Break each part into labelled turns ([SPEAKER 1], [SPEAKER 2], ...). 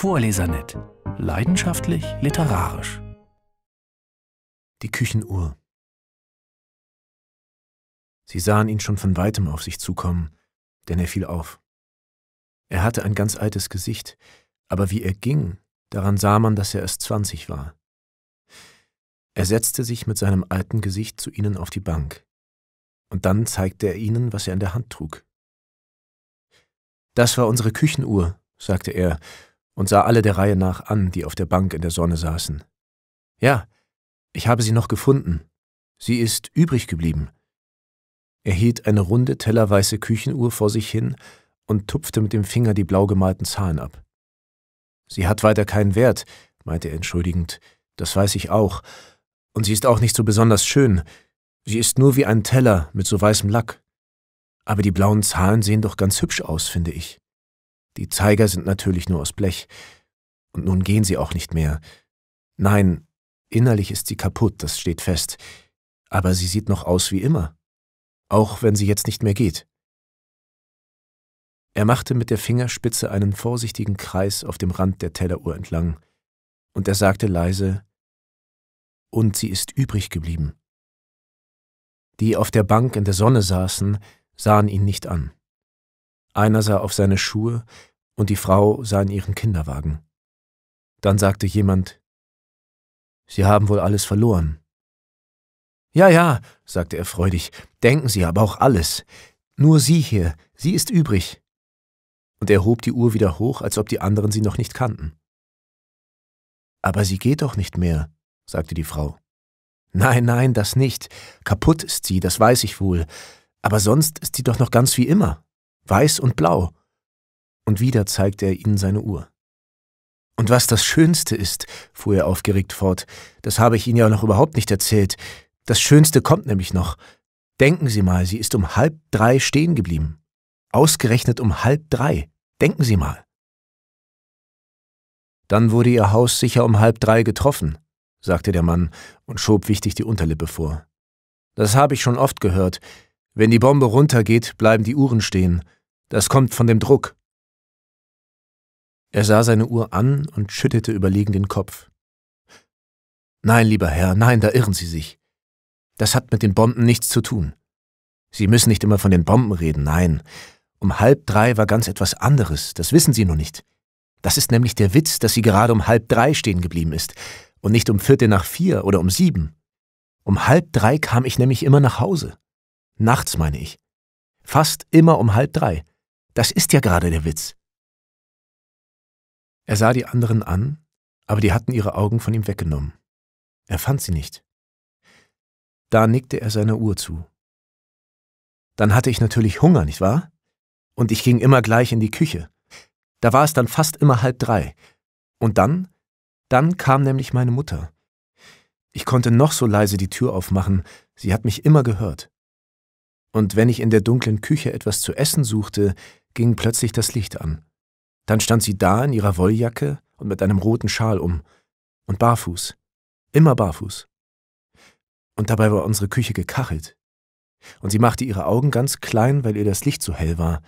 [SPEAKER 1] Vorlesernet. Leidenschaftlich literarisch. Die Küchenuhr. Sie sahen ihn schon von weitem auf sich zukommen, denn er fiel auf. Er hatte ein ganz altes Gesicht, aber wie er ging, daran sah man, dass er erst zwanzig war. Er setzte sich mit seinem alten Gesicht zu ihnen auf die Bank, und dann zeigte er ihnen, was er in der Hand trug. Das war unsere Küchenuhr, sagte er und sah alle der Reihe nach an, die auf der Bank in der Sonne saßen. Ja, ich habe sie noch gefunden. Sie ist übrig geblieben. Er hielt eine runde, tellerweiße Küchenuhr vor sich hin und tupfte mit dem Finger die blau gemalten Zahlen ab. Sie hat weiter keinen Wert, meinte er entschuldigend, das weiß ich auch, und sie ist auch nicht so besonders schön, sie ist nur wie ein Teller mit so weißem Lack. Aber die blauen Zahlen sehen doch ganz hübsch aus, finde ich. Die Zeiger sind natürlich nur aus Blech. Und nun gehen sie auch nicht mehr. Nein, innerlich ist sie kaputt, das steht fest. Aber sie sieht noch aus wie immer. Auch wenn sie jetzt nicht mehr geht. Er machte mit der Fingerspitze einen vorsichtigen Kreis auf dem Rand der Telleruhr entlang, und er sagte leise, Und sie ist übrig geblieben. Die auf der Bank in der Sonne saßen, sahen ihn nicht an. Einer sah auf seine Schuhe und die Frau sah in ihren Kinderwagen. Dann sagte jemand, Sie haben wohl alles verloren. Ja, ja, sagte er freudig, denken Sie aber auch alles. Nur sie hier, sie ist übrig. Und er hob die Uhr wieder hoch, als ob die anderen sie noch nicht kannten. Aber sie geht doch nicht mehr, sagte die Frau. Nein, nein, das nicht. Kaputt ist sie, das weiß ich wohl. Aber sonst ist sie doch noch ganz wie immer weiß und blau. Und wieder zeigte er ihnen seine Uhr. Und was das Schönste ist, fuhr er aufgeregt fort, das habe ich Ihnen ja noch überhaupt nicht erzählt. Das Schönste kommt nämlich noch. Denken Sie mal, sie ist um halb drei stehen geblieben. Ausgerechnet um halb drei. Denken Sie mal. Dann wurde Ihr Haus sicher um halb drei getroffen, sagte der Mann und schob wichtig die Unterlippe vor. Das habe ich schon oft gehört. Wenn die Bombe runtergeht, bleiben die Uhren stehen. Das kommt von dem Druck. Er sah seine Uhr an und schüttelte überlegen den Kopf. Nein, lieber Herr, nein, da irren Sie sich. Das hat mit den Bomben nichts zu tun. Sie müssen nicht immer von den Bomben reden, nein. Um halb drei war ganz etwas anderes, das wissen Sie nur nicht. Das ist nämlich der Witz, dass sie gerade um halb drei stehen geblieben ist und nicht um Viertel nach vier oder um sieben. Um halb drei kam ich nämlich immer nach Hause. Nachts meine ich. Fast immer um halb drei. Das ist ja gerade der Witz. Er sah die anderen an, aber die hatten ihre Augen von ihm weggenommen. Er fand sie nicht. Da nickte er seiner Uhr zu. Dann hatte ich natürlich Hunger, nicht wahr? Und ich ging immer gleich in die Küche. Da war es dann fast immer halb drei. Und dann, dann kam nämlich meine Mutter. Ich konnte noch so leise die Tür aufmachen, sie hat mich immer gehört und wenn ich in der dunklen Küche etwas zu essen suchte, ging plötzlich das Licht an. Dann stand sie da in ihrer Wolljacke und mit einem roten Schal um und barfuß, immer barfuß. Und dabei war unsere Küche gekachelt. Und sie machte ihre Augen ganz klein, weil ihr das Licht so hell war,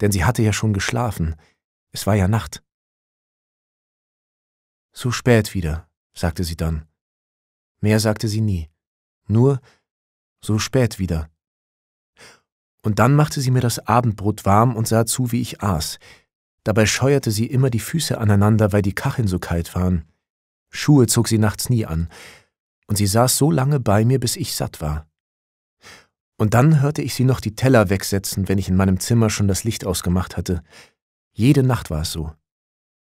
[SPEAKER 1] denn sie hatte ja schon geschlafen, es war ja Nacht. So spät wieder, sagte sie dann. Mehr sagte sie nie, nur so spät wieder und dann machte sie mir das Abendbrot warm und sah zu, wie ich aß. Dabei scheuerte sie immer die Füße aneinander, weil die Kacheln so kalt waren. Schuhe zog sie nachts nie an. Und sie saß so lange bei mir, bis ich satt war. Und dann hörte ich sie noch die Teller wegsetzen, wenn ich in meinem Zimmer schon das Licht ausgemacht hatte. Jede Nacht war es so.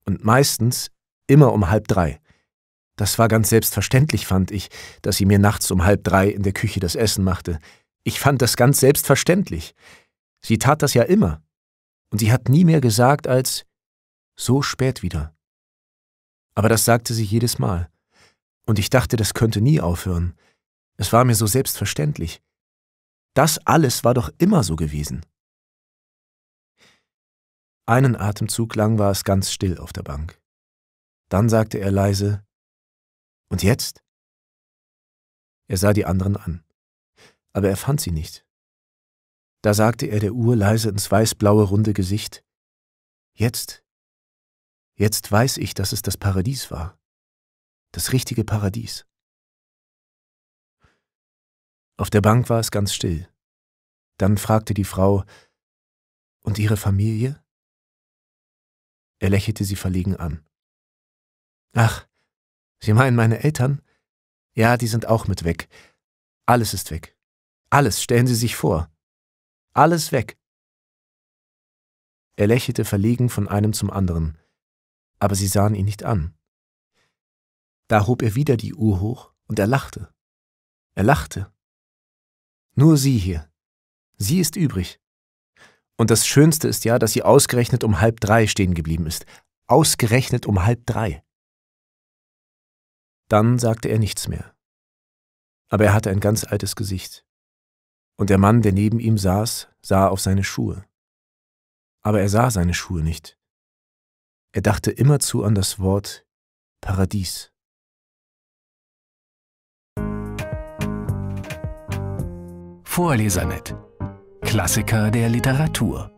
[SPEAKER 1] Und meistens immer um halb drei. Das war ganz selbstverständlich, fand ich, dass sie mir nachts um halb drei in der Küche das Essen machte. Ich fand das ganz selbstverständlich. Sie tat das ja immer. Und sie hat nie mehr gesagt als so spät wieder. Aber das sagte sie jedes Mal. Und ich dachte, das könnte nie aufhören. Es war mir so selbstverständlich. Das alles war doch immer so gewesen. Einen Atemzug lang war es ganz still auf der Bank. Dann sagte er leise, Und jetzt? Er sah die anderen an aber er fand sie nicht. Da sagte er der Uhr leise ins weißblaue runde Gesicht, Jetzt, jetzt weiß ich, dass es das Paradies war, das richtige Paradies. Auf der Bank war es ganz still. Dann fragte die Frau, Und Ihre Familie? Er lächelte sie verlegen an. Ach, Sie meinen meine Eltern? Ja, die sind auch mit weg. Alles ist weg. Alles stellen Sie sich vor. Alles weg. Er lächelte verlegen von einem zum anderen, aber sie sahen ihn nicht an. Da hob er wieder die Uhr hoch und er lachte. Er lachte. Nur sie hier. Sie ist übrig. Und das Schönste ist ja, dass sie ausgerechnet um halb drei stehen geblieben ist. Ausgerechnet um halb drei. Dann sagte er nichts mehr. Aber er hatte ein ganz altes Gesicht und der Mann, der neben ihm saß, sah auf seine Schuhe. Aber er sah seine Schuhe nicht. Er dachte immerzu an das Wort Paradies. Vorlesernet. Klassiker der Literatur.